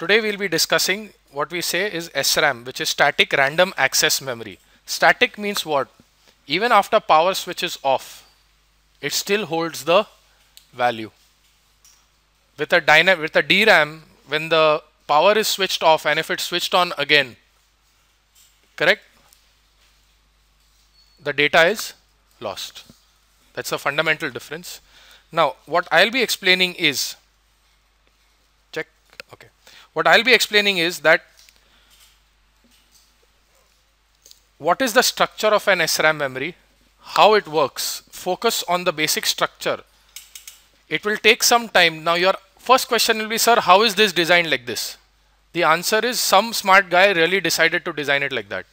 Today we'll be discussing what we say is SRAM, which is static random access memory. Static means what? Even after power switch is off, it still holds the value. With a dyna with a DRAM, when the power is switched off and if it's switched on again, correct? The data is lost. That's a fundamental difference. Now, what I'll be explaining is what I'll be explaining is that what is the structure of an SRAM memory, how it works, focus on the basic structure. It will take some time. Now your first question will be, sir, how is this designed like this? The answer is some smart guy really decided to design it like that.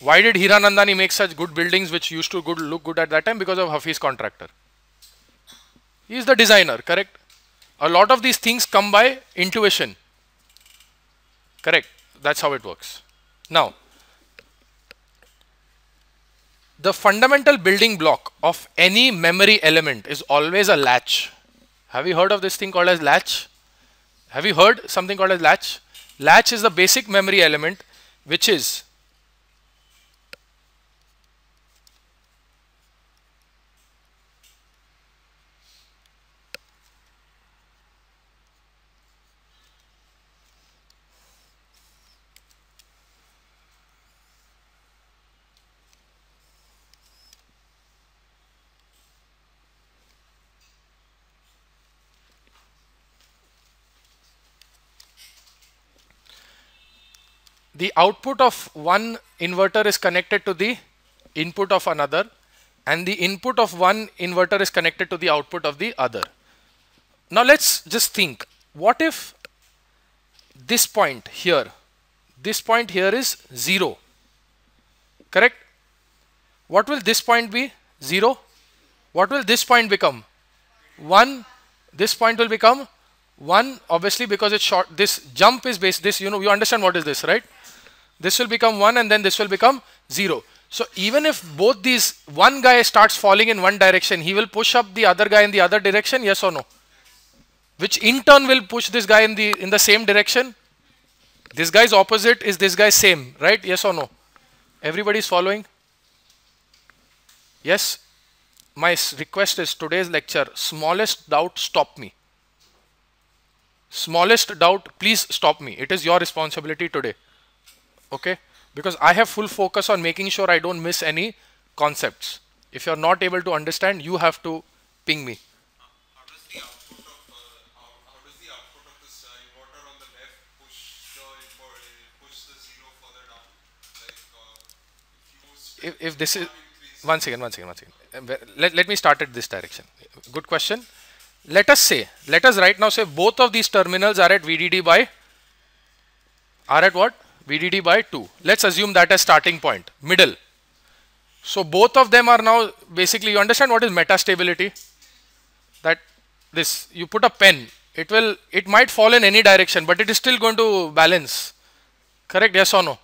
Why did Hiranandani make such good buildings which used to good, look good at that time? Because of Hafiz contractor. He is the designer, correct? a lot of these things come by intuition correct that's how it works now the fundamental building block of any memory element is always a latch have you heard of this thing called as latch have you heard something called as latch latch is the basic memory element which is the output of one inverter is connected to the input of another and the input of one inverter is connected to the output of the other. Now let's just think, what if this point here, this point here is 0, correct? What will this point be? 0. What will this point become? 1. This point will become 1 obviously because it's short. This jump is based, this you know, you understand what is this, right? This will become 1 and then this will become 0. So even if both these, one guy starts falling in one direction, he will push up the other guy in the other direction, yes or no? Which in turn will push this guy in the, in the same direction? This guy's opposite is this guy same, right? Yes or no? Everybody is following? Yes? My request is today's lecture, smallest doubt, stop me. Smallest doubt, please stop me. It is your responsibility today okay because I have full focus on making sure I don't miss any concepts if you're not able to understand you have to ping me If, if, this is one second one second one second uh, let, let me start at this direction good question let us say let us right now say both of these terminals are at vdd by are at what VDD by 2. Let's assume that as starting point, middle. So both of them are now basically, you understand what is metastability? That this, you put a pen, it will, it might fall in any direction, but it is still going to balance. Correct? Yes or no?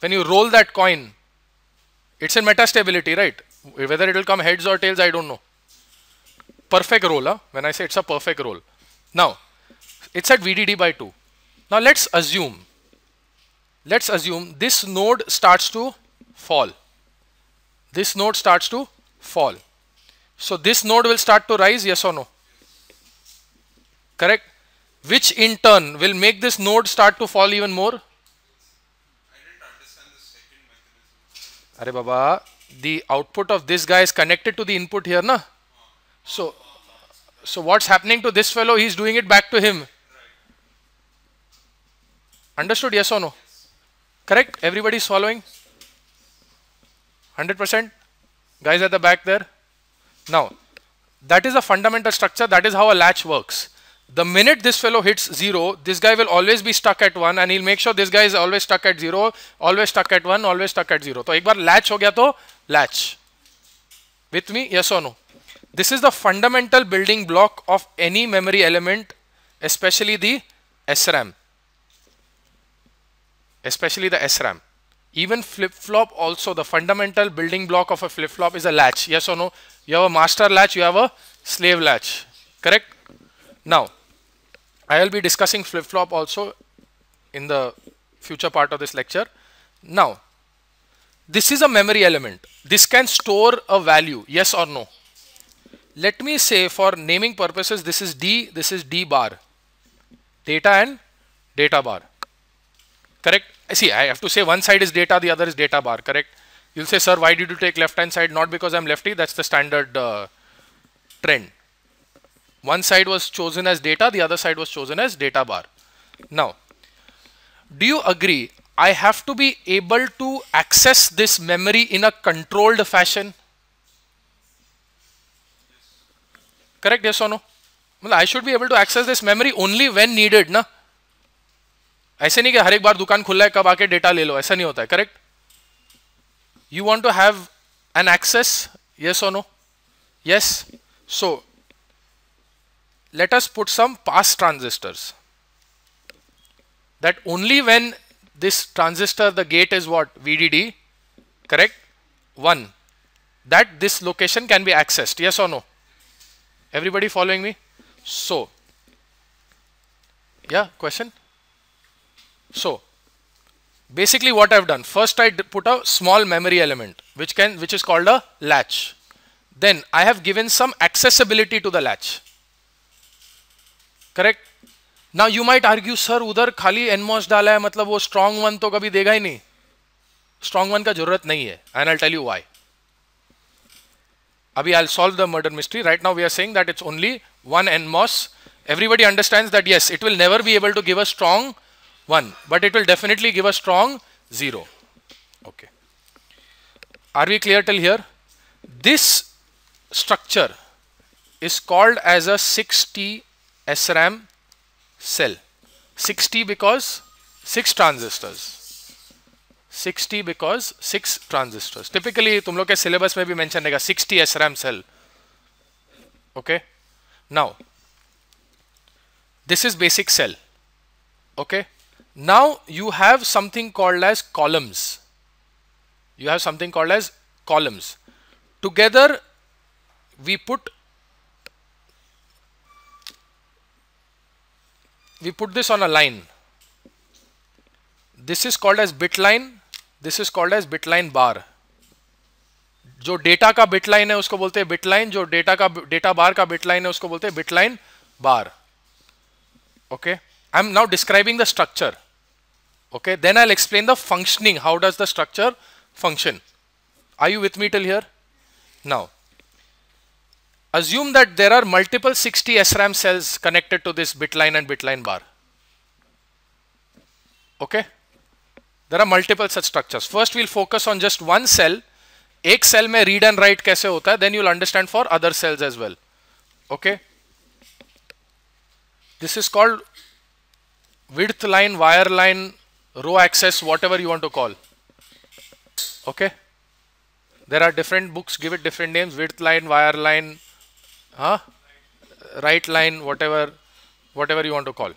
When you roll that coin, it's in metastability, right? Whether it will come heads or tails, I don't know. Perfect roll, huh? when I say it's a perfect roll. Now, it's at VDD by 2. Now let's assume let's assume this node starts to fall this node starts to fall so this node will start to rise yes or no correct which in turn will make this node start to fall even more Arey Baba, the output of this guy is connected to the input here, na? So, so what's happening to this fellow? He's doing it back to him. Understood? Yes or no? Correct? Everybody is following? 100%? Guys at the back there? Now, that is a fundamental structure. That is how a latch works. The minute this fellow hits 0, this guy will always be stuck at 1 and he'll make sure this guy is always stuck at 0, always stuck at 1, always stuck at 0. So, ek bar latch ho gaya to latch. With me? Yes or no? This is the fundamental building block of any memory element, especially the SRAM especially the SRAM. Even flip-flop also, the fundamental building block of a flip-flop is a latch. Yes or no? You have a master latch, you have a slave latch. Correct? Now, I will be discussing flip-flop also in the future part of this lecture. Now, this is a memory element. This can store a value, yes or no? Let me say for naming purposes, this is D, this is D bar, data and data bar correct see i have to say one side is data the other is data bar correct you'll say sir why did you take left hand side not because i'm lefty that's the standard uh, trend one side was chosen as data the other side was chosen as data bar now do you agree i have to be able to access this memory in a controlled fashion correct yes or no well i should be able to access this memory only when needed na ऐसे नहीं कि हर एक बार दुकान खुला है कब आके data ले लो ऐसा नहीं होता है correct you want to have an access yes no yes so let us put some pass transistors that only when this transistor the gate is what V D D correct one that this location can be accessed yes no everybody following me so या question So basically what I've done, first I put a small memory element which can which is called a latch. Then I have given some accessibility to the latch. Correct? Now you might argue, sir, उधर खाली NMOS डाला है मतलब वो strong one तो कभी देगा ही नहीं strong one का जरूरत नहीं है and I'll tell you why. Abhi, I'll solve the murder mystery. Right now, we are saying that it's only one NMOS. Everybody understands that yes, it will never be able to give a strong 1 but it will definitely give a strong 0 okay are we clear till here this structure is called as a 6T SRAM cell 60 because 6 transistors 60 because 6 transistors typically tum log ke syllabus mein bhi mention rahega 60 SRAM cell okay now this is basic cell okay now you have something called as columns. You have something called as columns. Together we put we put this on a line. This is called as bit line. This is called as bit line bar. जो data का bit line है उसको बोलते bit line, line जो data का data bar का bit line है उसको बोलते हैं bit line okay? I'm now describing the structure. Okay, then I'll explain the functioning. How does the structure function? Are you with me till here? Now, assume that there are multiple 60 SRAM cells connected to this bit line and bit line bar. Okay, there are multiple such structures. First, we'll focus on just one cell. एक cell में read and write कैसे होता है you'll understand for other cells as well. Okay, this is called width line, wire line, row access, whatever you want to call. Okay. There are different books, give it different names, width line, wire line, ha huh? right line, whatever, whatever you want to call.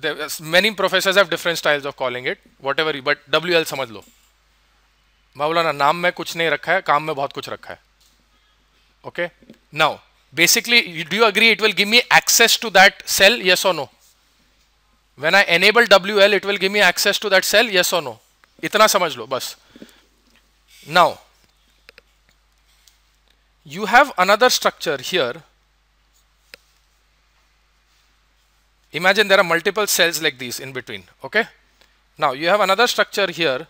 There, many professors have different styles of calling it, whatever, you, but WL समझ लो. मौलाना naam mein kuch nahi rakha hai kaam mein bahut kuch rakha hai Okay. Now, basically do you agree it will give me access to that cell yes or no when I enable WL it will give me access to that cell yes or no इतना समझ लो बस now you have another structure here imagine there are multiple cells like these in between okay now you have another structure here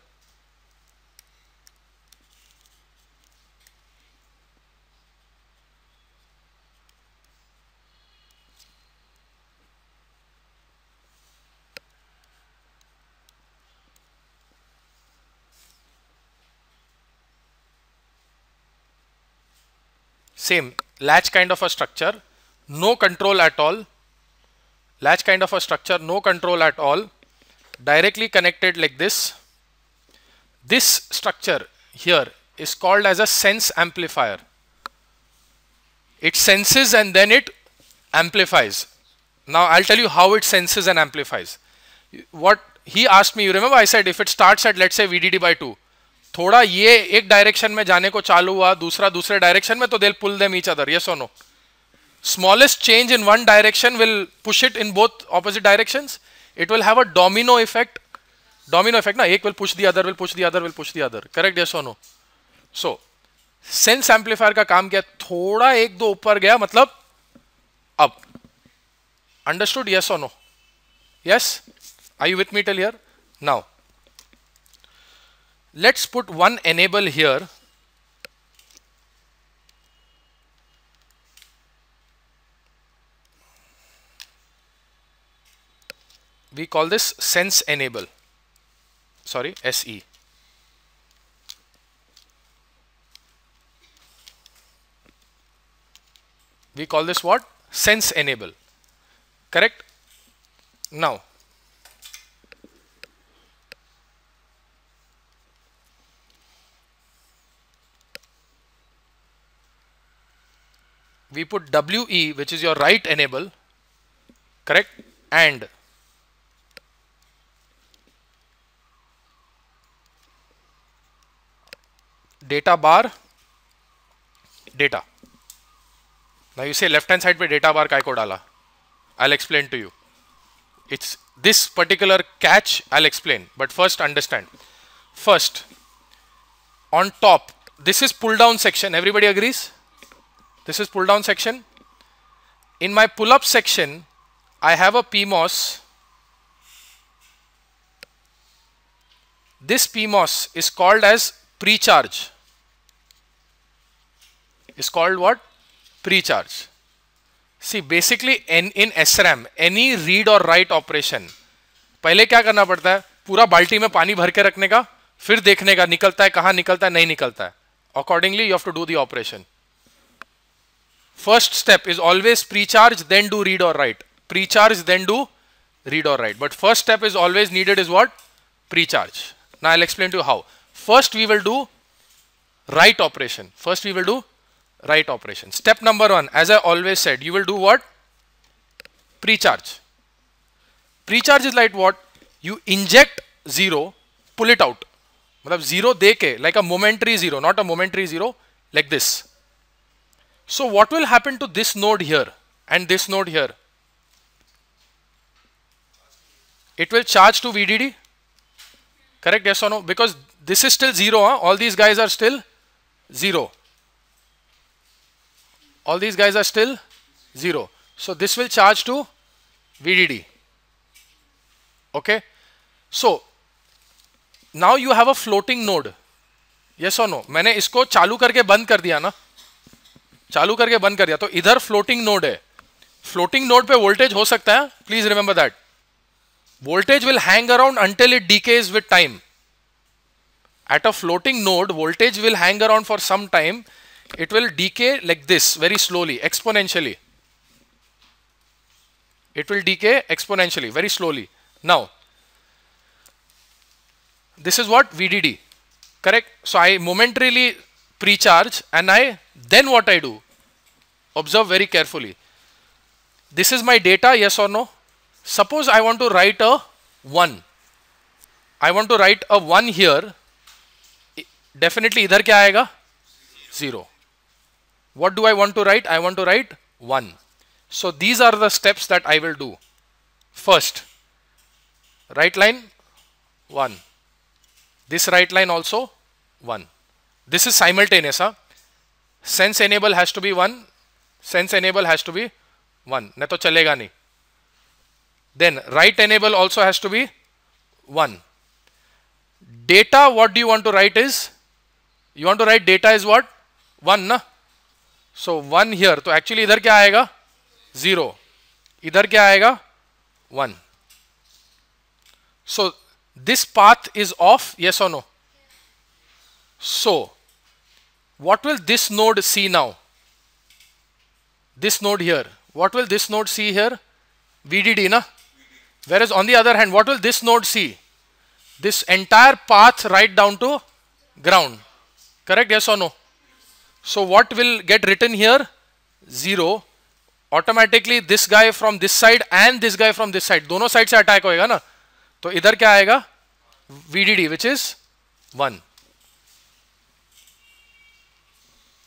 same latch kind of a structure no control at all latch kind of a structure no control at all directly connected like this this structure here is called as a sense amplifier it senses and then it amplifies now I'll tell you how it senses and amplifies what he asked me you remember I said if it starts at let's say VDD by 2 थोड़ा ये एक direction में जाने को चालू हुआ दूसरा दूसरे डायरेक्शन में तो दिल पुल दे मीच अदर ये और smallest change in one direction will push it in both opposite direction it will have a domino effect domino effect ना एक will push the other will push the other will push the other correct yes or no so sense amplifier का काम क्या थोड़ा एक दो ऊपर गया मतलब अब understood yes or no yes I you with me tell here now Let's put one enable here. We call this sense enable. Sorry, SE. We call this what? Sense enable. Correct? Now, we put WE, which is your write enable, correct? And data bar data. Now you say left hand side by data bar kai को dala? I'll explain to you. It's this particular catch I'll explain, but first understand. First, on top, this is pull down section. Everybody agrees? This is pull down section. In my pull up section, I have a PMOS. This PMOS is called as pre charge Is called what? pre charge See, basically in, in SRAM, any read or write operation, पहले क्या करना पड़ता है पूरा बाल्टी में पानी भर के रखने का फिर देखने का निकलता है कहाँ निकलता है नहीं निकलता है accordingly you have to do the operation First step is always precharge, then do read or write. Precharge, then do read or write. But first step is always needed is what? Precharge. Now I'll explain to you how. First we will do write operation. First we will do write operation. Step number one, as I always said, you will do what? Precharge. Precharge is like what? You inject zero, pull it out. मतलब zero दे के a momentary zero not a momentary zero like this so what will happen to this node here and this node here? It will charge to VDD. Correct? Yes or no? Because this is still 0. Huh? All these guys are still 0. All these guys are still 0. So this will charge to VDD. Okay. So now you have a floating node. Yes or no? मैंने इसको चालू करके and कर it चालू करके बंद कर दिया तो इधर फ्लोटिंग नोड है फ्लोटिंग नोड पे वोल्टेज हो सकता है please remember that voltage will hang around until it decays with time at a floating node voltage will hang around for some time it will decay like this very slowly exponentially it will decay exponentially very slowly now this is what VDD correct so I momentarily precharge and I then what I do Observe very carefully. This is my data, yes or no? Suppose I want to write a 1. I want to write a 1 here. Definitely either kya aega? 0. What do I want to write? I want to write 1. So these are the steps that I will do. First, right line 1. This right line also 1. This is simultaneous. Huh? Sense enable has to be 1 sense enable has to be 1 nahi to chalega nahi then write enable also has to be 1 data what do you want to write is you want to write data is what 1 na so 1 here to actually idhar kya aayega 0 idhar kya aayega 1 so this path is off yes or no so what will this node see now this node here what will this node see here vdd na whereas on the other hand what will this node see this entire path right down to ground correct yes or no so what will get written here 0 Automatically, this guy from this side and this guy from this side. दोनों sides attack attack होएगा ना तो इधर क्या आएगा VDD which is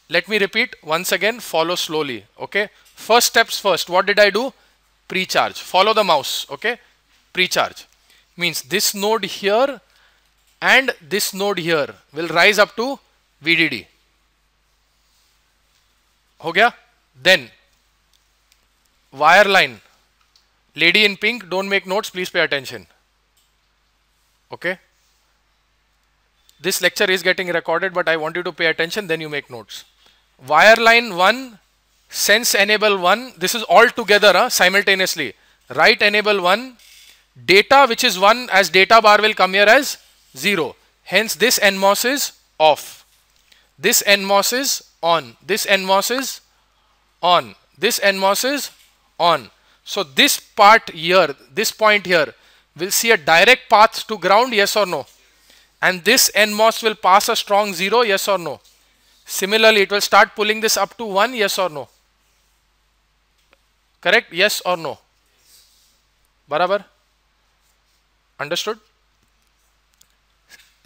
let me repeat once again follow slowly okay first steps first what did i do precharge follow the mouse okay precharge means this node here and this node here will rise up to vdd ho gaya then wire line lady in pink don't make notes please pay attention okay this lecture is getting recorded but i want you to pay attention then you make notes Wire line 1 sense enable 1 this is all together simultaneously write enable 1 data which is 1 as data bar will come here as 0 hence this NMOS is off this NMOS is on this NMOS is on this NMOS is on so this part here this point here will see a direct path to ground yes or no and this NMOS will pass a strong 0 yes or no Similarly, it will start pulling this up to 1, yes or no? Correct? Yes or no? Barabar? Understood?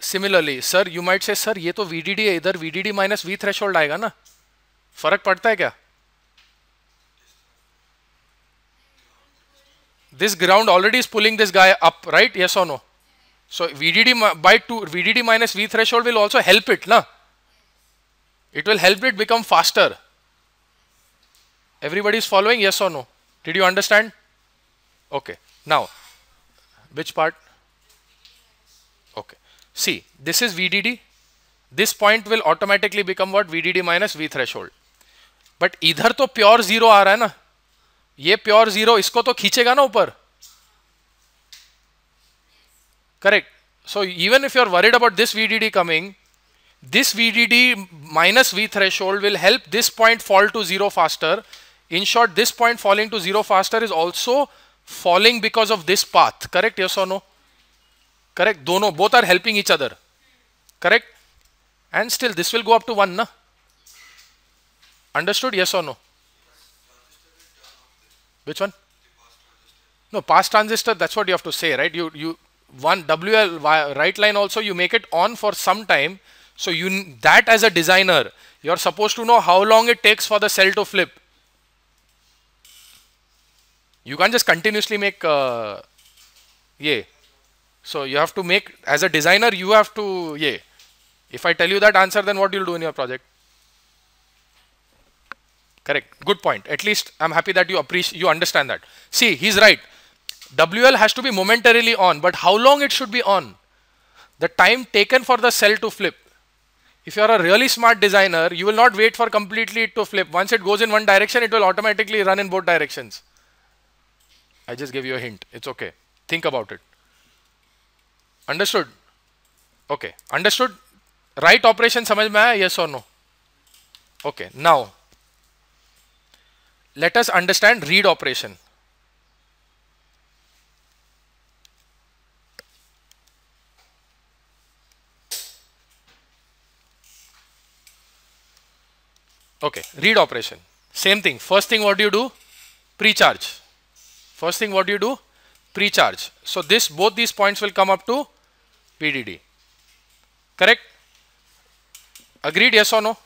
similarly sir you might say sir ये तो vdd है इधर vdd minus v threshold आएगा ना फर्क पड़ता है क्या this ground already is pulling this guy up right yes or no so vdd by 2 vdd minus v threshold will also help it na It will help it become faster. Everybody is following? Yes or no? Did you understand? Okay. Now, which part? Okay. See, this is VDD. This point will automatically become what? VDD minus V threshold. But either to pure zero aa raha है ना ये pure zero इसको तो खींचेगा ना ऊपर correct so even if you are worried about this VDD this VDD minus V threshold will help this point fall to zero faster. In short, this point falling to zero faster is also falling because of this path. Correct? Yes or no? Correct? Dono, both are helping each other. Correct? And still, this will go up to one, na? Understood? Yes or no? Which one? No, pass transistor, that's what you have to say, right? You, you one WL right line also, you make it on for some time so you that as a designer, you're supposed to know how long it takes for the cell to flip. You can't just continuously make uh, yeah. So you have to make as a designer, you have to yeah. If I tell you that answer, then what you'll do in your project? Correct. Good point. At least I'm happy that you appreciate you understand that. See, he's right. WL has to be momentarily on, but how long it should be on? The time taken for the cell to flip. If you are a really smart designer, you will not wait for completely to flip. Once it goes in one direction, it will automatically run in both directions. I just gave you a hint. It's okay. Think about it. Understood? Okay. Understood? Right operation Yes or no? Okay. Now, let us understand read operation. Okay, read operation. Same thing. First thing what do you do? Precharge. First thing what do you do? Precharge. So this both these points will come up to VDD. Correct? Agreed yes or no?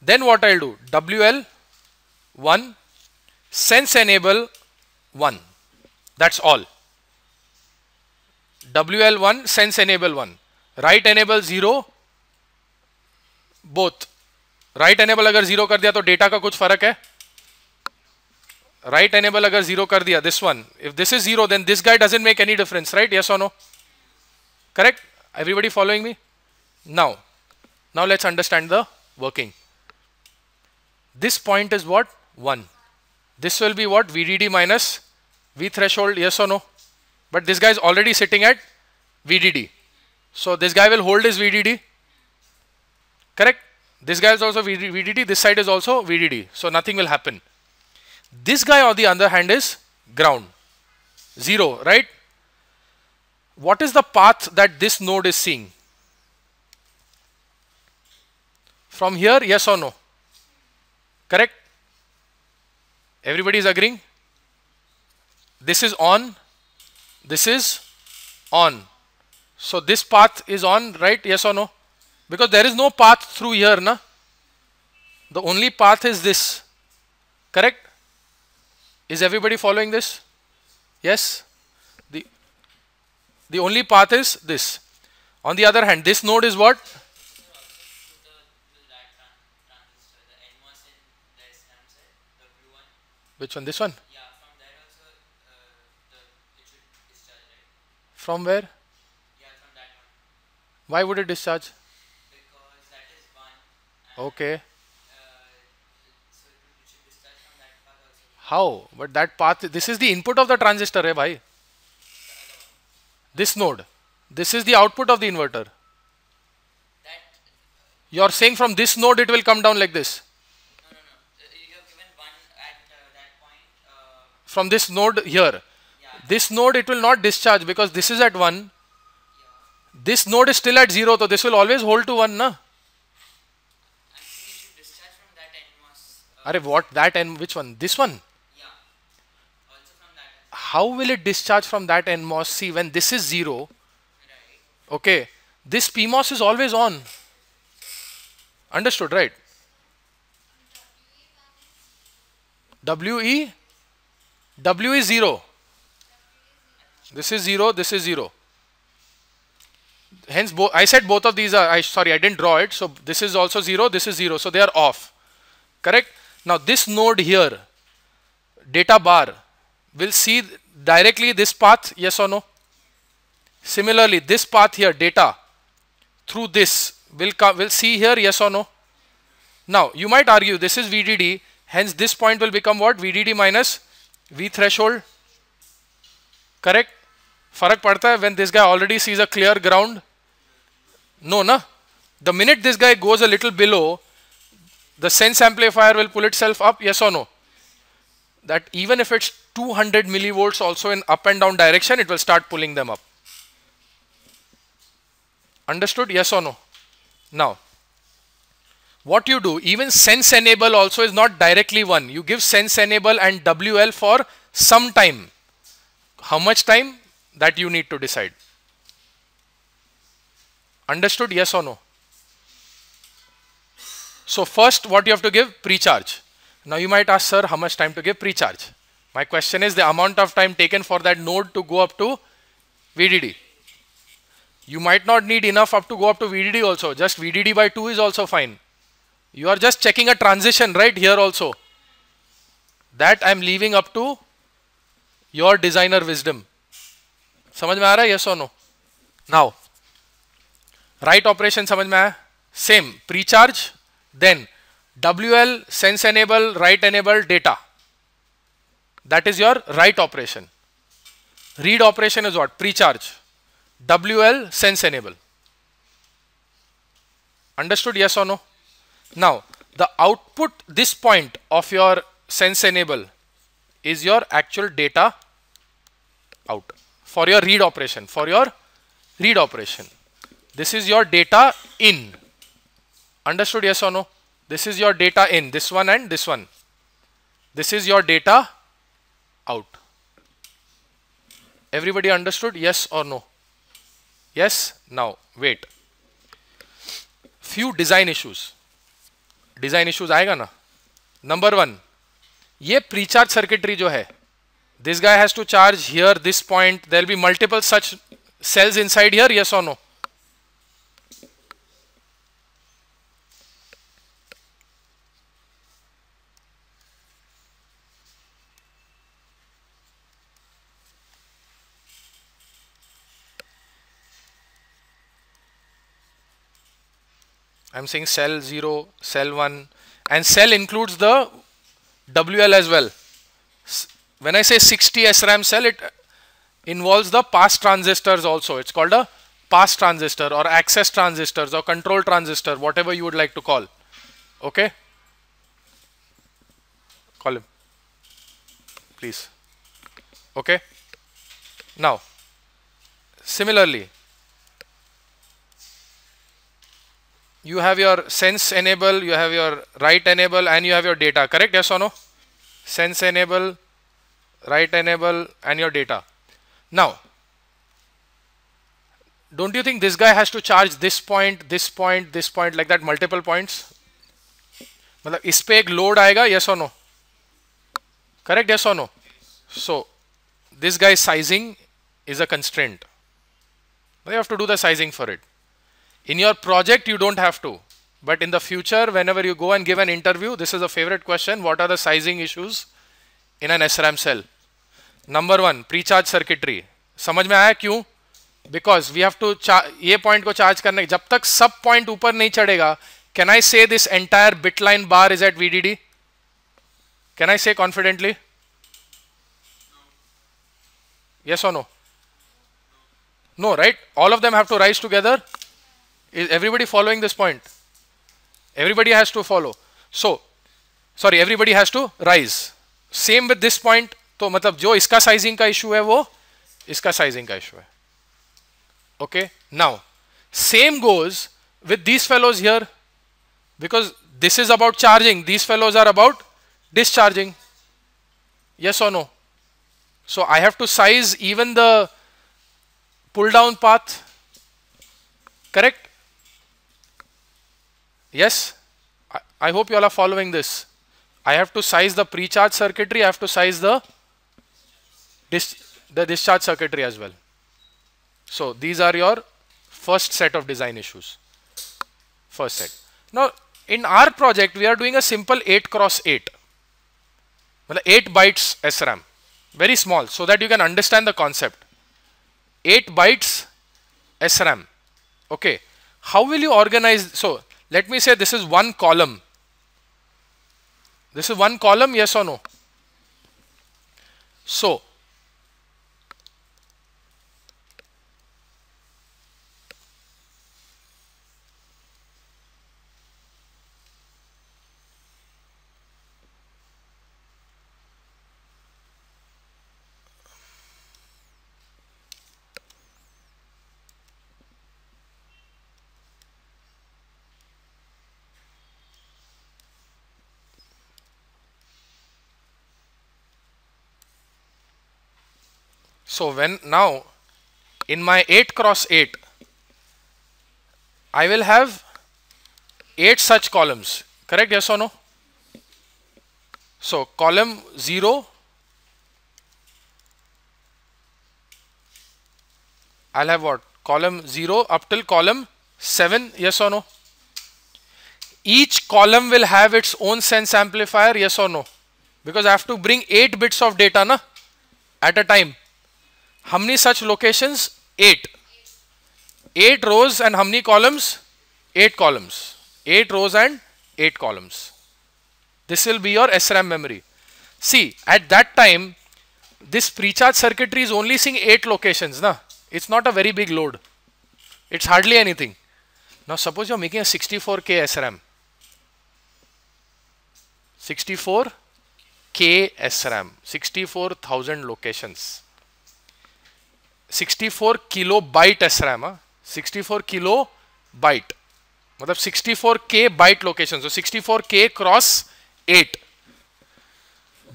Then what I'll do? WL 1 sense enable 1. That's all. WL 1 sense enable 1. Write enable 0 both Write enable अगर zero कर data तो data का कुछ फर्क है right enable अगर zero कर दिया this one if this is zero then this guy doesn't make any difference correct everybody following me now now let's understand the working this point is what 1 this will be what vdd minus v threshold yes or no but this guy is already sitting at vdd so this guy will hold his vdd correct this guy is also VDD. This side is also VDD. So nothing will happen. This guy on the other hand is ground. Zero, right? What is the path that this node is seeing? From here, yes or no? Correct? Everybody is agreeing? This is on. This is on. So this path is on, right? Yes or no? because there is no path through here na the only path is this correct is everybody following this yes the the only path is this on the other hand this node is what Which one? This one? Yeah, from there also uh, the, it should discharge, right? From where? Yeah, from that one. Why would it discharge? Okay. How? But that path, this is the input of the transistor, eh, bhai? This node. This is the output of the inverter. You are saying from this node it will come down like this. from this node here. Yeah. This node it will not discharge because this is at 1. Yeah. This node is still at 0. So this will always hold to 1. Na? Array, what that and which one? This one? Yeah. How will it discharge from that NMOS? C when this is 0, right. okay, this PMOS is always on. Understood, right? WE? W is 0. This is 0, this is 0. Hence, I said both of these are, I sorry, I didn't draw it. So this is also 0, this is 0. So they are off. Correct? Now this node here, data bar, will see directly this path, yes or no? Similarly, this path here, data, through this, will, will see here, yes or no? Now, you might argue this is VDD, hence this point will become what? VDD minus V threshold, correct? Farak padta hai when this guy already sees a clear ground? No, na? The minute this guy goes a little below, the sense amplifier will pull itself up yes or no that even if it's 200 millivolts also in up and down direction it will start pulling them up understood yes or no now what you do even sense enable also is not directly one you give sense enable and WL for some time how much time that you need to decide understood yes or no so first, what you have to give? Pre-charge. Now you might ask, sir, how much time to give pre-charge? My question is the amount of time taken for that node to go up to VDD. You might not need enough up to go up to VDD also. Just VDD by 2 is also fine. You are just checking a transition right here also. That I'm leaving up to your designer wisdom. Samaj में आ Yes or no? Now, write operation samaj operation Same. Pre-charge. Then WL sense enable, write enable data. That is your write operation. Read operation is what? precharge WL sense enable. Understood? Yes or no? Now, the output this point of your sense enable is your actual data out for your read operation, for your read operation. This is your data in Understood, yes or no? This is your data in, this one and this one. This is your data out. Everybody understood, yes or no? Yes? Now, wait. Few design issues. Design issues आएगा ना Number one, ये pre-charge circuitry जो है this guy has to charge here, this point. There will be multiple such cells inside here, yes or no? I'm saying cell 0, cell 1 and cell includes the WL as well. When I say 60 SRAM cell, it involves the pass transistors also. It's called a pass transistor or access transistors or control transistor, whatever you would like to call. Okay? Call him, please. Okay? Now, similarly, you have your sense enable, you have your write enable, and you have your data, correct? Yes or no? Sense enable, write enable, and your data. Now, don't you think this guy has to charge this point, this point, this point, like that, multiple points? मतलब इस पे एक load आएगा no? Correct? Yes or no? So, this guy's sizing is a constraint. A have to do the sizing for it. In your project, you don't have to. But in the future, whenever you go and give an interview, this is a favorite question. What are the sizing issues in an SRAM cell? Number one, precharge circuitry. समझ में आया क्यों we have to to point को charge करने जब तक सब point ऊपर नहीं चढ़ेगा Can I say this entire bit line bar is at VDD? Can I say confidently? yes or no no right all of them have to rise together is everybody following this point? Everybody has to follow. So, sorry, everybody has to rise. Same with this point. So, मतलब जो इसका sizing का issue है वो इसका sizing का issue है okay now same goes with these fellows here because this is about charging these fellows are about discharging yes or no so I have to size even the pull down path correct Yes, I, I hope you all are following this. I have to size the pre-charge circuitry. I have to size the dis the discharge circuitry as well. So these are your first set of design issues. First set. Now in our project, we are doing a simple 8 cross 8. Well, 8 bytes SRAM. Very small so that you can understand the concept. 8 bytes SRAM. Okay. How will you organize? So let me say this is one column this is one column yes or no so So when now in my 8 cross 8 I will have 8 such columns correct yes or no so column 0 I'll have what column 0 up till column 7 yes or no each column will have its own sense amplifier yes or no because I have to bring 8 bits of data na at a time how many such locations? 8. 8 rows and how many columns? 8 columns. 8 rows and 8 columns. This will be your SRAM memory. See, at that time, this precharge circuitry is only seeing 8 locations. Na? It's not a very big load. It's hardly anything. Now suppose you're making a 64K SRAM. 64K SRAM. 64,000 locations. 64 kilo byte S RAM हाँ? Sixty four kilo byte मतलब 64 K byte location so 64 K cross 8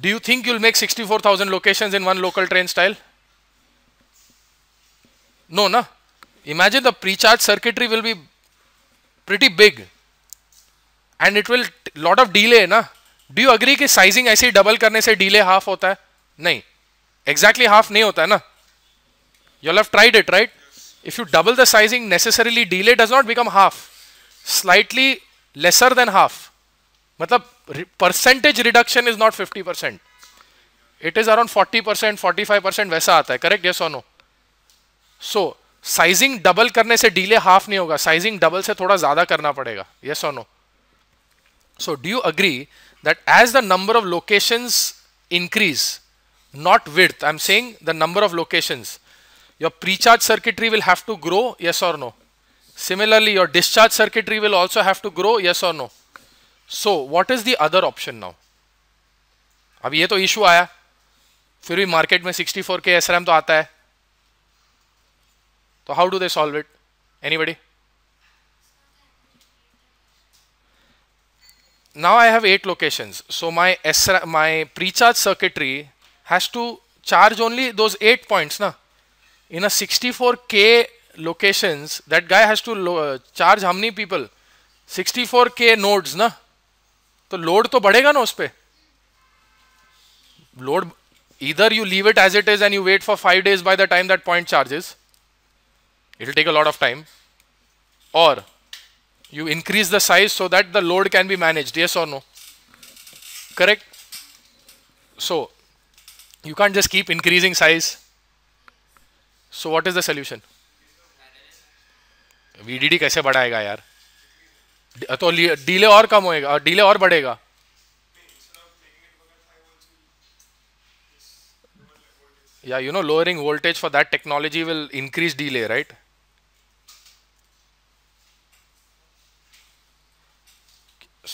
do you think you'll make 64,000 locations in one local train style no ना imagine the precharge circuitry will be pretty big and it will lot of delay ना do you agree कि sizing ऐसे ही double करने से delay half होता है नहीं एग्जैक्टली exactly हाफ नहीं होता है ना You all have tried it, right? If you double the sizing, necessarily delay does not become half. Slightly lesser than half. Matlab, re percentage reduction is not 50%. It is around 40%, 45% वैसा आता है Correct? Yes or no? So sizing double करने से delay half नहीं होगा Sizing double से थोड़ा ज्यादा करना पड़ेगा Yes or no? So do you agree that as the number of locations increase, not width, I'm saying the number of locations, your precharge circuitry will have to grow, yes or no? Similarly, your discharge circuitry will also have to grow, yes or no? So, what is the other option now? अब ये तो issue आया फिर भी market में 64 के SRAM तो आता है तो how do they solve it now I have eight locations. So my SRAM, my precharge circuitry has to charge only those eight points, na? in a 64k locations that guy has to uh, charge how many people 64k nodes na तो load to बढ़ेगा na उस Load either you leave it as it is and you wait for five days by the time that point charges it'll take a lot of time or you increase the size so that the load can be managed yes or no correct so you can't just keep increasing size so what is the solution VDD कैसे बढ़ाएगा यार तो delay और कम होएगा delay और बढ़ेगा या you know lowering voltage for that technology will increase delay right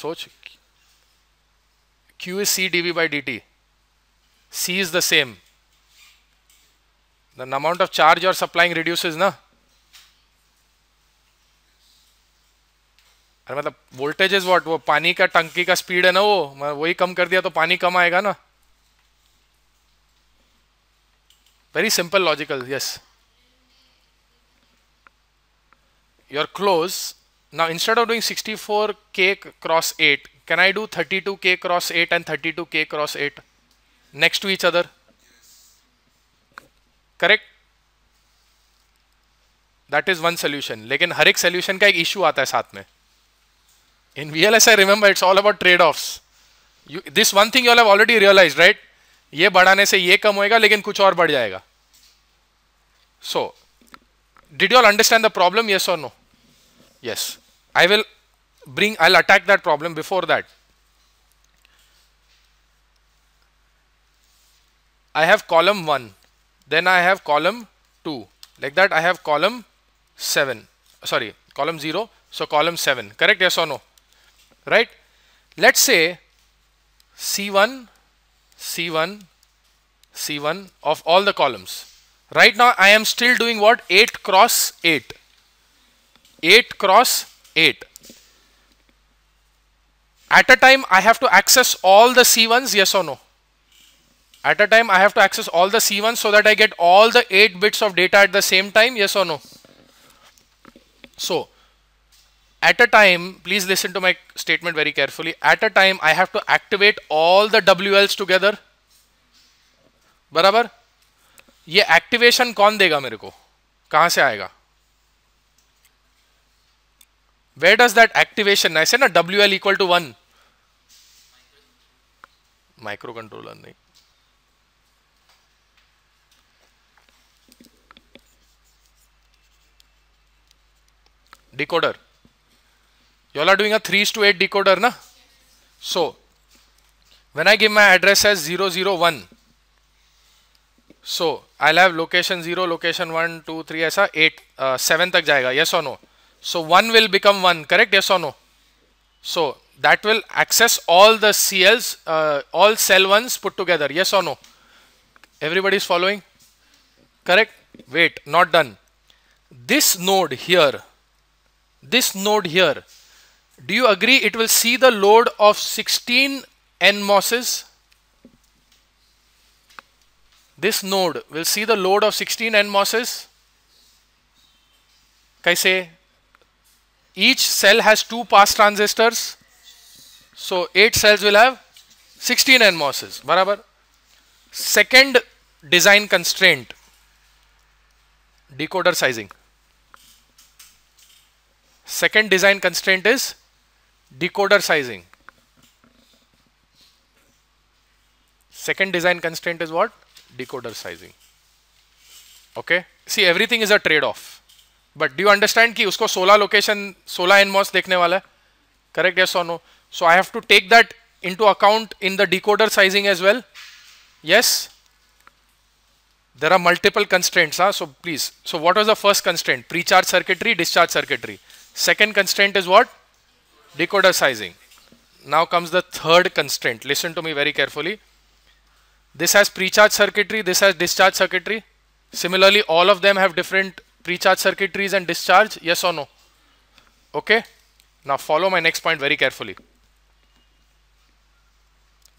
सोच Q is C DV by D T C is the same the amount of charge you're supplying reduces na अरे मतलब voltage is what वो पानी का टंकी का speed है ना वो वही कम कर दिया तो पानी कम आएगा ना very simple logical yes you're close now instead of doing 64k cross 8 can i do 32k cross 8 and 32k cross 8 next to each other correct that is one solution लेकिन हर एक सोल्यूशन का एक इश्यू आता है साथ में in V L S I remember it's all about trade off this one thing you have already realize right ये बढ़ाने से ये कम होएगा लेकिन कुछ और बढ़ जाएगा so did you all understand the problem yes or no yes I will bring I attack that problem before that i have column वन then I have column 2 like that I have column 7 sorry column 0 so column 7 correct yes or no right let's say C1 C1 C1 of all the columns right now I am still doing what 8 cross 8 8 cross 8 at a time I have to access all the C1s yes or no at a time I have to access all the C1 so that I get all the 8 bits of data at the same time yes or no so at a time please listen to my statement very carefully at a time I have to activate all the WLs together Barabar? ये activation कौन देगा मेरे को कहां से आएगा where does that activation I said na WL equal to 1 microcontroller नहीं decoder. You all are doing a 3 to 8 decoder, na? So, when I give my address as 001, so I'll have location 0, location 1, 2, 3, ऐसा 8, uh, 7 तक जाएगा, yes or no? So 1 will become 1, correct? Yes or no? So that will access all the CLs, uh, all cell 1s put together, yes or no? Everybody is following? Correct? Wait, not done. This node here this node here do you agree it will see the load of 16 NMOSes this node will see the load of 16 NMOSes I say each cell has two pass transistors so 8 cells will have 16 NMOSes whatever second design constraint decoder sizing Second design constraint is decoder sizing. Second design constraint is what? Decoder sizing. Okay. See, everything is a trade-off. But do you understand कि उसको 16 location, 16 NMOS देखने वाला है? Correct? Yes or no? So I have to take that into account in the decoder sizing as well. Yes. There are multiple constraints. Huh? Ah. So please. So what was the first constraint? Pre-charge circuitry, discharge circuitry. Second constraint is what? Decoder sizing. Now comes the third constraint. Listen to me very carefully. This has precharge circuitry, this has discharge circuitry. Similarly, all of them have different precharge circuitries and discharge, yes or no? Okay? Now follow my next point very carefully.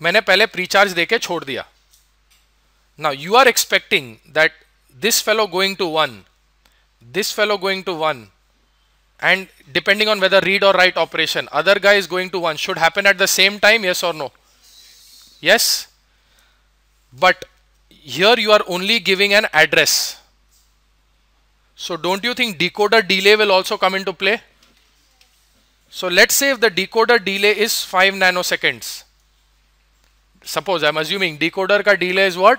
मैंने पहले precharge देके छोड़ दिया now you are expecting that this fellow going to 1 this fellow going to 1 and depending on whether read or write operation other guy is going to one should happen at the same time yes or no yes but here you are only giving an address so don't you think decoder delay will also come into play so let's say if the decoder delay is 5 nanoseconds suppose I'm assuming decoder ka delay is what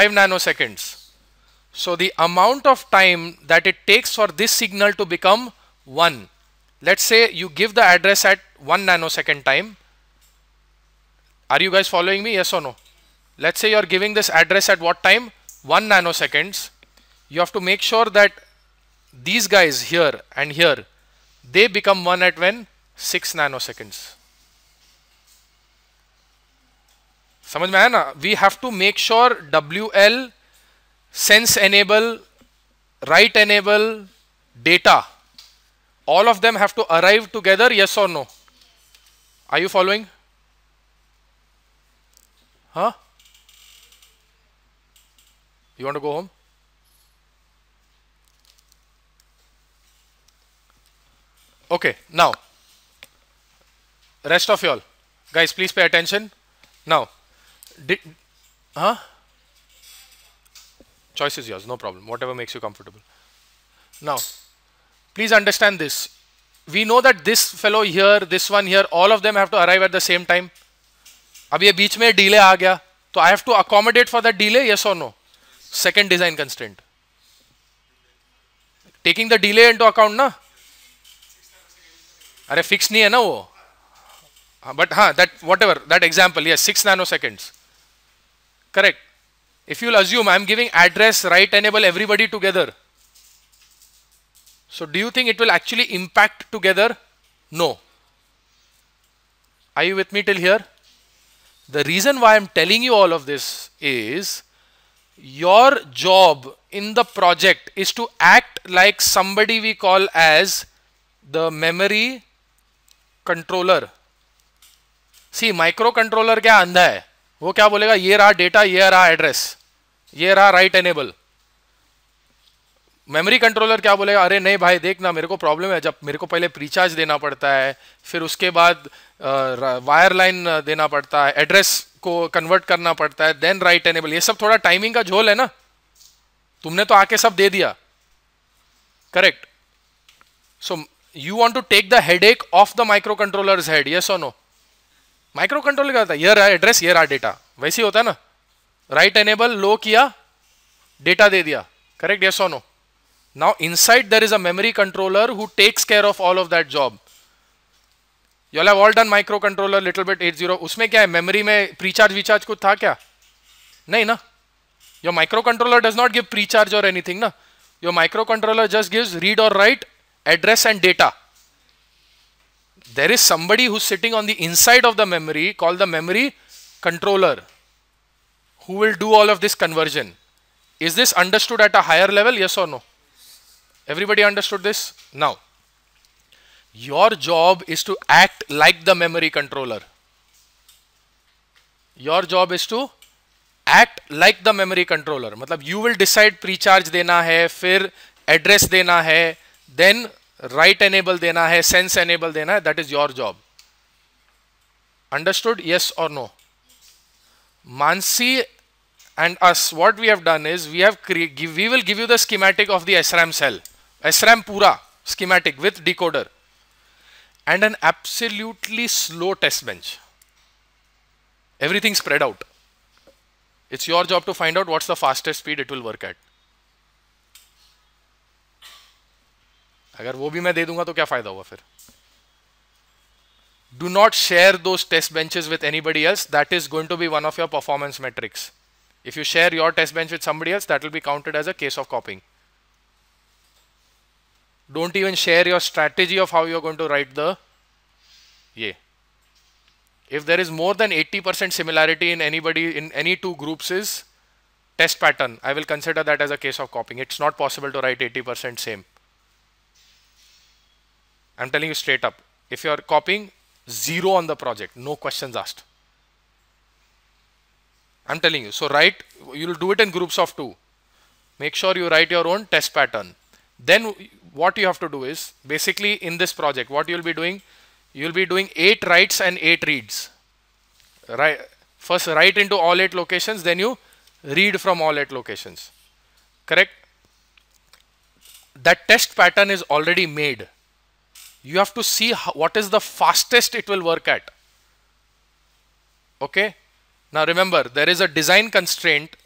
5 nanoseconds so the amount of time that it takes for this signal to become 1 let's say you give the address at 1 nanosecond time are you guys following me yes or no let's say you're giving this address at what time 1 nanoseconds you have to make sure that these guys here and here they become one at when 6 nanoseconds समझ में आया ना we have to make sure enable L enable, enable all of them have to arrive together yes or no are you following huh you want to go home okay now rest of y'all guys please pay attention now did huh choice is yours no problem whatever makes you comfortable now Please understand this. We know that this fellow here, this one here, all of them have to arrive at the same time. अब ये बीच में delay आ गया तो I have to accommodate for that delay, yes or no? Second design constraint. Taking the delay into account ना अरे fixed नहीं है ना वो but huh, that whatever that example yes 6 nanoseconds correct if you'll assume i'm giving address write enable everybody together so do you think it will actually impact together? No. Are you with me till here? The reason why I'm telling you all of this is your job in the project is to act like somebody we call as the memory controller. See, microcontroller क्या अंधा है वो क्या बोलेगा ये रहा data. ये रहा address. ये रहा write enable. मेमोरी कंट्रोलर क्या बोलेगा अरे नहीं भाई देखना मेरे को प्रॉब्लम है जब मेरे को पहले प्रीचार्ज देना पड़ता है फिर उसके बाद वायर लाइन देना पड़ता है एड्रेस को कन्वर्ट करना पड़ता है देन राइट एनेबल ये सब थोड़ा टाइमिंग का झोल है ना तुमने तो आके सब दे दिया correct so you want to take the head एक of the microcontroller head yes or no microcontroller क्या होता है ये रहा एड्रेस यर आ डेटा वैसे ही होता है ना राइट एनेबल लो किया डेटा दे दिया correct yes or no Now inside there is a memory controller who takes care of all of that job. You'll have all done microcontroller little bit 80. Usme kya hai memory pre precharge recharge kuch tha kya? Nahi na. Your microcontroller does not give precharge or anything na. Your microcontroller just gives read or write address and data. There is somebody who's sitting on the inside of the memory called the memory controller who will do all of this conversion. Is this understood at a higher level? Yes or no? Everybody understood this? Now, your job is to act like the memory controller. Your job is to act like the memory controller. Matlab, you will decide precharge dena hai, fir address dena hai, then write enable dena hai, sense enable dena hai. That is your job. Understood? Yes or no? Mansi and us what we have done is we have give, we will give you the schematic of the SRAM cell SRAM pura schematic with decoder and an absolutely slow test bench everything spread out it's your job to find out what's the fastest speed it will work at अगर वो भी मैं दे दूंगा तो क्या फायदा होगा do not share those test benches with anybody else that is going to be one of your performance metrics if you share your test bench with somebody else, that will be counted as a case of copying. Don't even share your strategy of how you're going to write the yeah. If there is more than 80% similarity in anybody in any two groups is test pattern, I will consider that as a case of copying. It's not possible to write 80% same. I'm telling you straight up. If you're copying, zero on the project, no questions asked. I'm telling you. So write, you'll do it in groups of two. Make sure you write your own test pattern. Then what you have to do is basically in this project, what you'll be doing, you'll be doing eight writes and eight reads. Right. First write into all eight locations, then you read from all eight locations. Correct? That test pattern is already made. You have to see what is the fastest it will work at okay now remember, there is a design constraint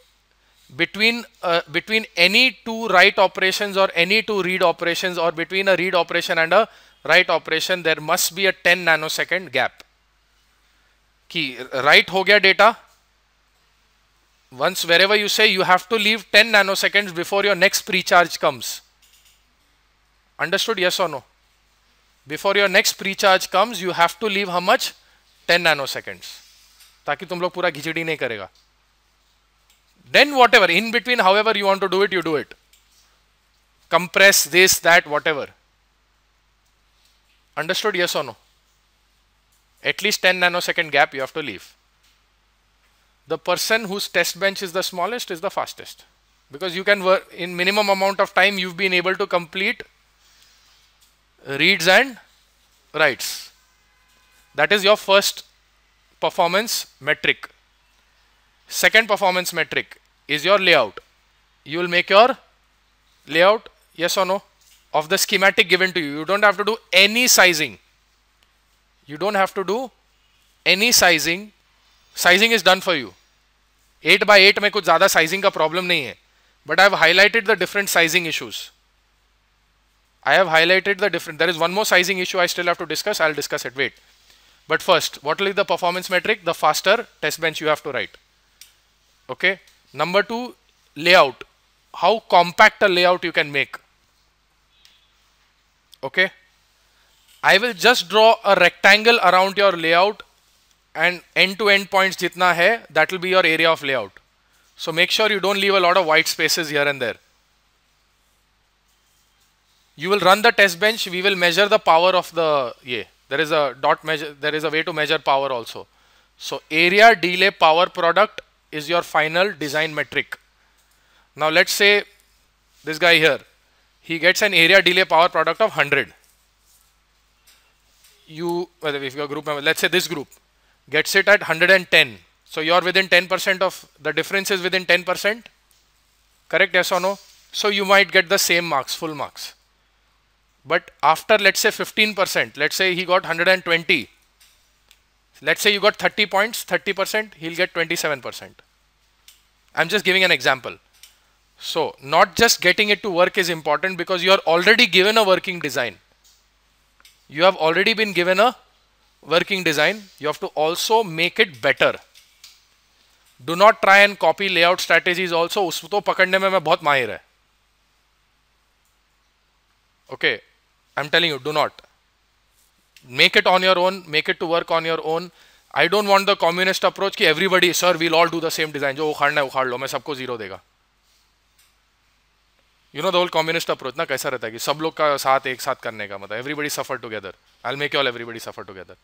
between uh, between any two write operations or any two read operations or between a read operation and a write operation there must be a 10 nanosecond gap ki write ho gaya data once wherever you say you have to leave 10 nanoseconds before your next precharge comes understood yes or no before your next precharge comes you have to leave how much 10 nanoseconds ताकि तुम लोग पूरा घिचड़ी नहीं करेगा then whatever in between however you want to do it you do it compress this that whatever understood yes or no at least ten nanosecond gap you have to leave the person whose test bench is the smallest is the fastest because you can work in minimum amount of time you've been able to complete reads and writes that is your first performance metric. Second performance metric is your layout. You will make your layout, yes or no, of the schematic given to you. You don't have to do any sizing. You don't have to do any sizing. Sizing is done for you. 8 by 8 में कुछ ज़्यादा sizing का problem But I have highlighted the different sizing issues. I have highlighted the different. There is one more sizing issue I still have to discuss. I'll discuss it. Wait. But first, what will be the performance metric? The faster test bench you have to write. Okay. Number two, layout. How compact a layout you can make. Okay. I will just draw a rectangle around your layout and end to end points jitna hai, that will be your area of layout. So make sure you don't leave a lot of white spaces here and there. You will run the test bench. We will measure the power of the, yeah there is a dot measure there is a way to measure power also so area delay power product is your final design metric now let's say this guy here he gets an area delay power product of 100 you if your group member let's say this group gets it at 110 so you're within 10% of the difference is within 10% correct yes or no so you might get the same marks full marks but after let's say 15% let's say he got 120 let's say you got 30 points 30% he'll get 27% i'm just giving an example so not just getting it to work is important because you are already given a working design you have already been given a working design you have to also make it better do not try and copy layout strategies also उसको तो पकड़ने में मैं बहुत माहिर है okay I'm telling you, do not. Make it on your own, make it to work on your own. I don't want the communist approach कि everybody sir we'll all do the same design जो उखाड़ना है उखाड़ लो मैं सबको zero देगा you know the whole communist approach ना कैसा रहता है कि सब लोग का साथ एक साथ करने का मतलब everybody suffer together I make all everybody suffer together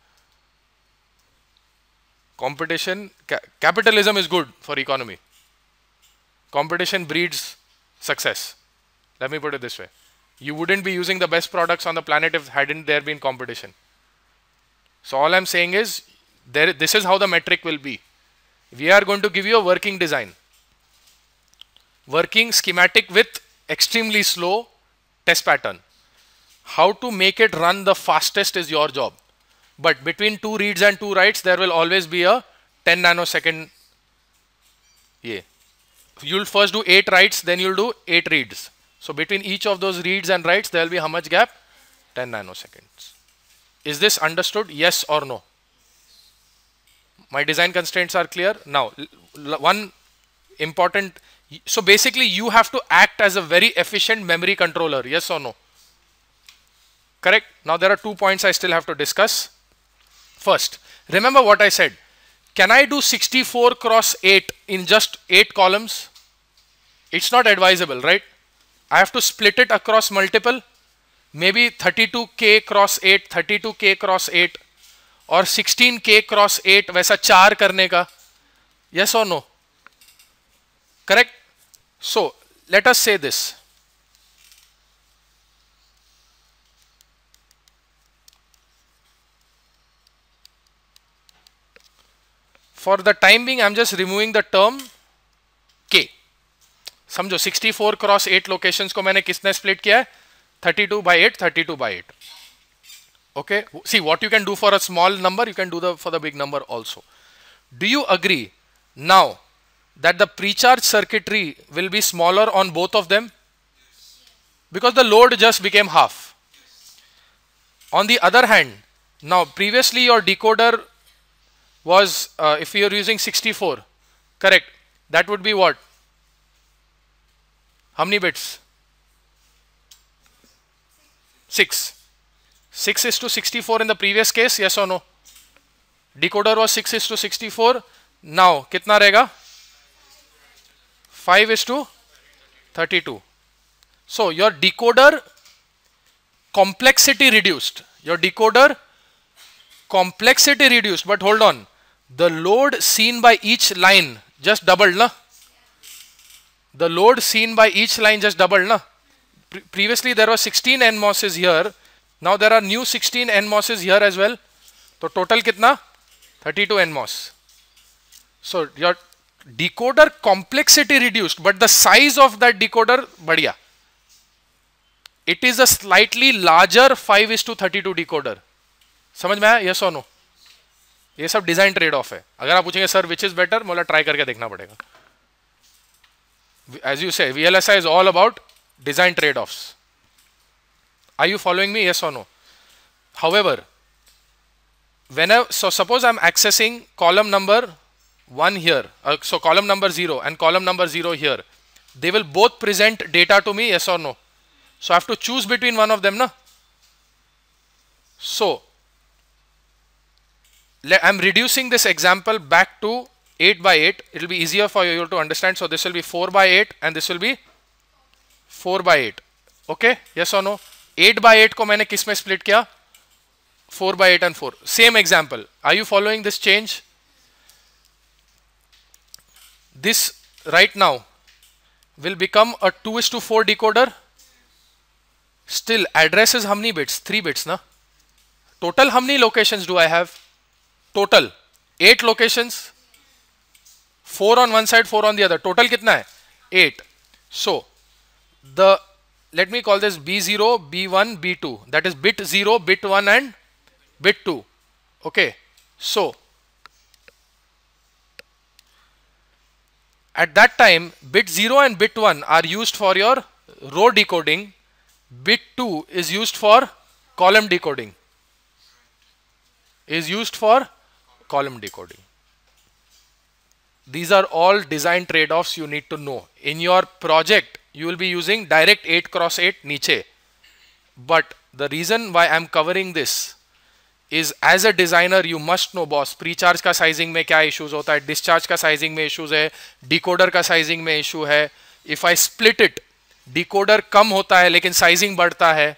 competition capitalism is good for economy competition breeds success let me put it this way you wouldn't be using the best products on the planet if hadn't there been competition so all i'm saying is there this is how the metric will be we are going to give you a working design working schematic with extremely slow test pattern how to make it run the fastest is your job but between two reads and two writes there will always be a 10 nanosecond yeah you'll first do eight writes then you'll do eight reads so between each of those reads and writes, there will be how much gap? 10 nanoseconds. Is this understood? Yes or no? My design constraints are clear. Now, one important, so basically you have to act as a very efficient memory controller. Yes or no? Correct. Now there are two points I still have to discuss. First, remember what I said. Can I do 64 cross 8 in just 8 columns? It's not advisable, right? I have to split it across multiple, maybe 32k cross 8, 32k cross 8 or 16k cross 8 वैसा चार करने का yes or no? Correct? So let us say this. For the time being, I'm just removing the term समझो 64 cross 8 locations को मैंने किसने split किया है 32 by 8 32 by 8 okay see what you can do for a small number you can do the for the big number also do you agree now that the precharge circuitry will be smaller on both of them because the load just became half on the other hand now previously your decoder was uh, if you are using 64 correct that would be what how many bits? 6. 6 is to 64 in the previous case, yes or no? Decoder was 6 is to 64. Now, कितना rega? 5 is to 32. So, your decoder complexity reduced. Your decoder complexity reduced. But hold on. The load seen by each line just doubled. Na? the load seen by each line just doubled na Pre previously there were 16 nmoses here now there are new 16 nmoses here as well so total kitna 32 nmos so your decoder complexity reduced but the size of that decoder badhiya it is a slightly larger 5 is to 32 decoder samajh mein aaya yes or no ये सब design trade off है अगर आप पूछेंगे sir which is better मोला try करके देखना पड़ेगा as you say, VLSI is all about design trade-offs. Are you following me? Yes or no? However, I so suppose I'm accessing column number one here, uh, so column number zero and column number zero here, they will both present data to me. Yes or no? So I have to choose between one of them, na? So I'm reducing this example back to 8 by 8 it will be easier for you to understand so this will be 4 by 8 and this will be 4 by 8 okay yes or no 8 by 8 को मैंने किस में split किया 4 by 8 and 4 same example are you following this change this right now will become a 2 is to 4 decoder still address is how many bits 3 bits na total how many locations do I have total 8 locations Four on one side, four on the other. Total, कितना hai eight. So the let me call this B0, B1, B2. That is bit 0, bit 1 and bit 2. Okay. So, at that time, bit 0 and bit 1 are used for your row decoding. Bit 2 is used for column decoding. Is used for column decoding. these are all design trade-offs you need to know in your project you will be using direct 8 cross 8 niche but the reason why i'm covering this is as a designer you must know boss precharge ka sizing mein kya issues hota hai discharge ka sizing mein issues hai decoder ka sizing mein issue hai if i split it decoder kam hota hai lekin sizing badhta hai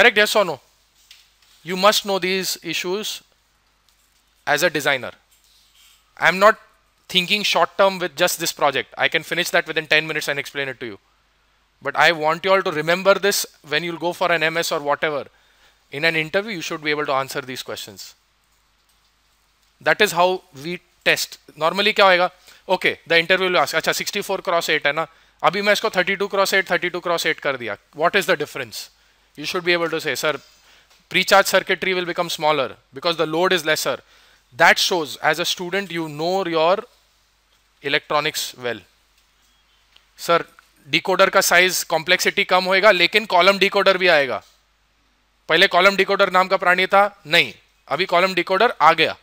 correct yes or no you must know these issues as a designer i am not thinking short term with just this project. I can finish that within 10 minutes and explain it to you. But I want you all to remember this when you go for an MS or whatever. In an interview, you should be able to answer these questions. That is how we test. Normally क्या होएगा? Okay, the interview will ask, अच्छा 64 cross 8 है ना? अभी मैं इसको 32 cross 8, 32 cross 8 कर दिया. What is the difference? You should be able to say, sir, pre-charge circuitry will become smaller because the load is lesser. That shows as a student you know your electronics well sir decoder का size complexity कम होएगा लेकिन column decoder भी आएगा पहले column decoder नाम का प्राणी था नहीं अभी कॉलम डिकोडर आ गया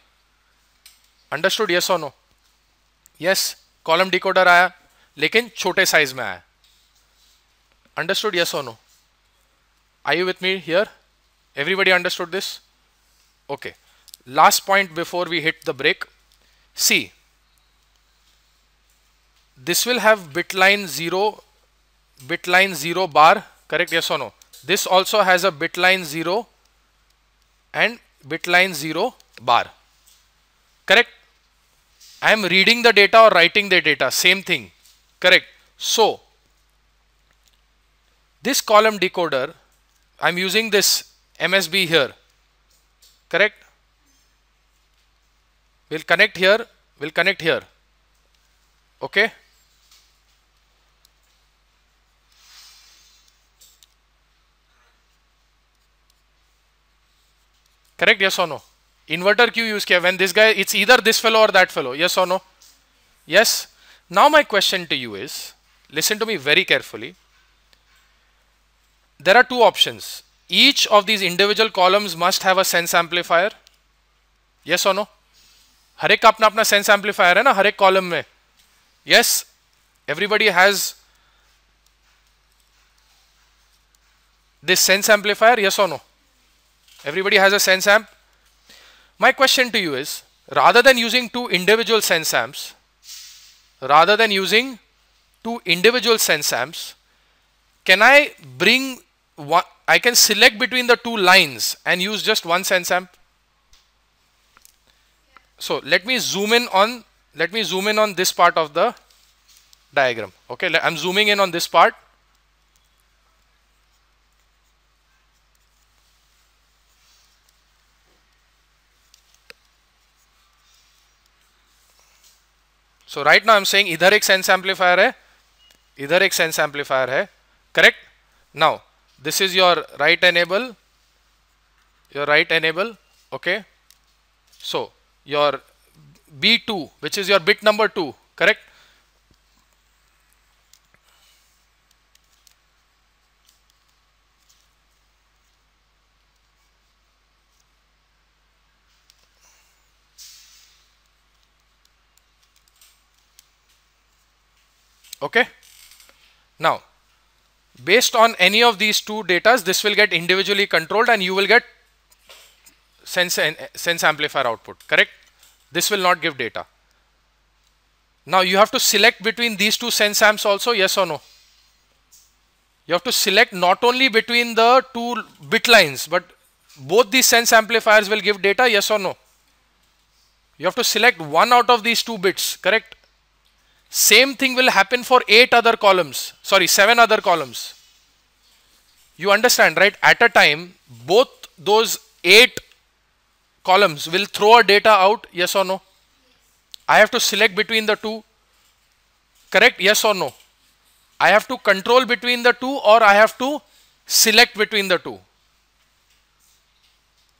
understood yes or no yes column decoder आया लेकिन छोटे साइज में आया understood yes or no I you with me here everybody understood this okay last point before we hit the break see this will have line 0 line 0 bar correct yes or no this also has a bit line 0 and bit line 0 bar correct I am reading the data or writing the data same thing correct so this column decoder I'm using this MSB here correct we'll connect here we'll connect here okay correct yes or no inverter q use kiya when this guy it's either this fellow or that fellow yes or no yes now my question to you is listen to me very carefully there are two options each of these individual columns must have a sense amplifier yes or no हर एक का अपना अपना sense amplifier है ना हर एक column में yes everybody has this sense amplifier yes or no Everybody has a sense amp? My question to you is, rather than using two individual sense amps, rather than using two individual sense amps, can I bring one, I can select between the two lines and use just one sense amp? So let me zoom in on, let me zoom in on this part of the diagram. Okay, I'm zooming in on this part so right now I am saying इधर एक sense amplifier है इधर एक sense amplifier है correct now this is your write enable your write enable okay so your B two which is your bit number two correct okay now based on any of these two datas this will get individually controlled and you will get sense sense amplifier output correct this will not give data now you have to select between these two sense amps also yes or no you have to select not only between the two bit lines but both these sense amplifiers will give data yes or no you have to select one out of these two bits correct same thing will happen for 8 other columns, sorry, 7 other columns. You understand, right? At a time, both those 8 columns will throw a data out, yes or no? I have to select between the two, correct? Yes or no? I have to control between the two or I have to select between the two.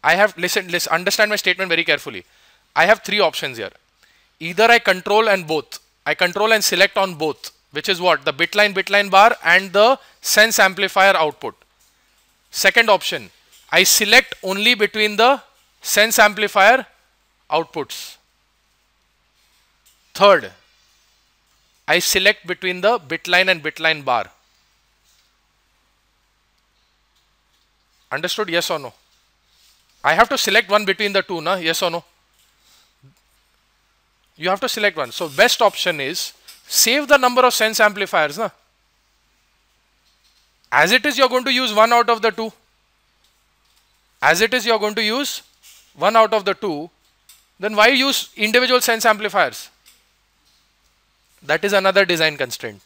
I have, listen, listen, understand my statement very carefully. I have three options here. Either I control and both I control and select on both, which is what? The bitline bitline bar and the sense amplifier output. Second option, I select only between the sense amplifier outputs. Third, I select between the bitline and bitline bar. Understood? Yes or no? I have to select one between the two, na? yes or no? you have to select one so best option is save the number of sense amplifiers na? as it is you're going to use one out of the two as it is you're going to use one out of the two then why use individual sense amplifiers that is another design constraint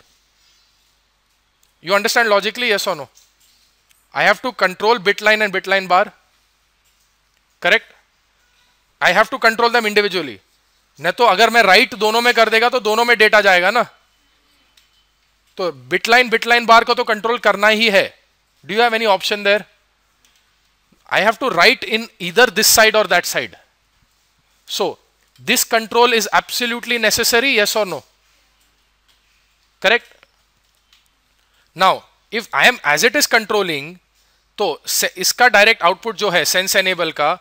you understand logically yes or no I have to control bitline and bitline bar correct I have to control them individually न तो अगर मैं right दोनों में कर देगा तो दोनों में डेटा जाएगा ना तो बिटलाइन बिटलाइन बार को तो कंट्रोल करना ही है do you have any option there I have to write in इधर दिस साइड और that side so this control is absolutely necessary yes or no correct now if I am as it is controlling तो इसका direct output जो है sense enable का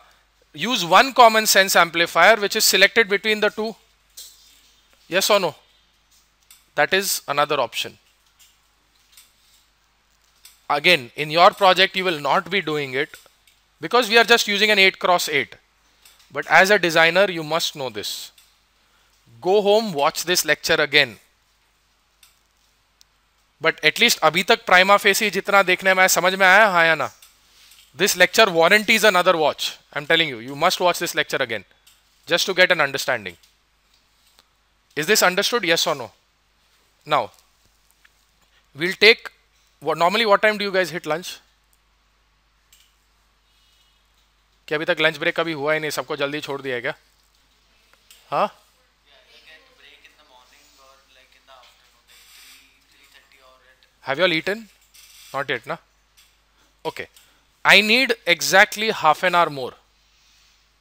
use one common sense amplifier which is selected between the two? Yes or no? That is another option. Again, in your project, you will not be doing it because we are just using an 8 cross 8. But as a designer, you must know this. Go home, watch this lecture again. But at least अभी तक prima facie, Jitna देखने mein samajh mein aaya हाँ ya na? This lecture warranties another watch. I'm telling you, you must watch this lecture again just to get an understanding. Is this understood? Yes or no? Now, we'll take what normally what time do you guys hit lunch? क्या अभी तक lunch break कभी हुआ ही नहीं सबको जल्दी छोड़ दिया है क्या हाँ Have you all eaten? Not yet, na? okay. I need exactly half an hour more.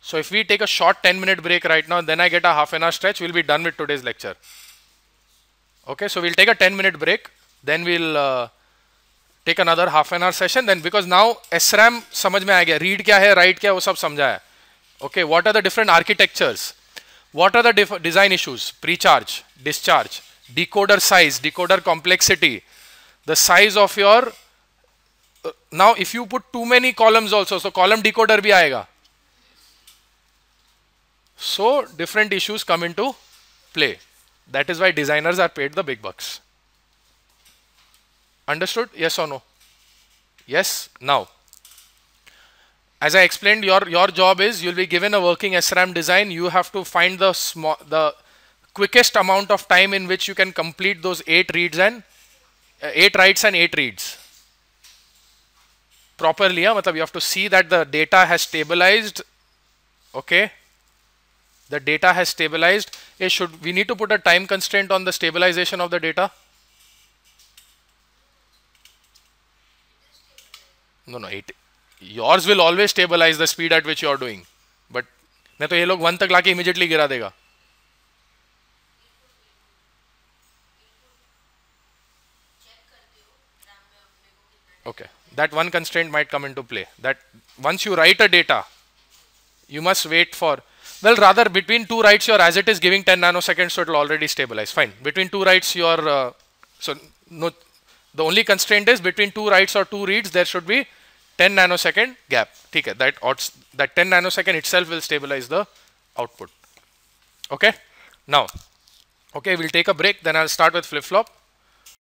So if we take a short 10 minute break right now, then I get a half an hour stretch, we'll be done with today's lecture. Okay, so we'll take a 10 minute break, then we'll uh, take another half an hour session. Then because now SRAM samaj में आ गया, read क्या है, write क्या है, वो सब समझा Okay, what are the different architectures? What are the design issues? Precharge, discharge, decoder size, decoder complexity, the size of your now if you put too many columns also so column decoder bhi aayega so different issues come into play that is why designers are paid the big bucks understood yes or no yes now as i explained your your job is you'll be given a working sram design you have to find the small the quickest amount of time in which you can complete those eight reads and uh, eight writes and eight reads proper लिया मतलब you have to see that the data has stabilized okay the data has stabilized it should we need to put a time constraint on the stabilization of the data no no it yours will always stabilize the speed at which you are doing but नहीं तो ये लोग one तक लाके immediately गिरा देगा okay okay. that one constraint might come into play that once you write a data you must wait for well rather between two writes your as it is giving 10 nanoseconds so it will already stabilize fine between two writes your uh, so no the only constraint is between two writes or two reads there should be 10 nanosecond gap okay that odds that 10 nanosecond itself will stabilize the output okay now okay we'll take a break then i'll start with flip-flop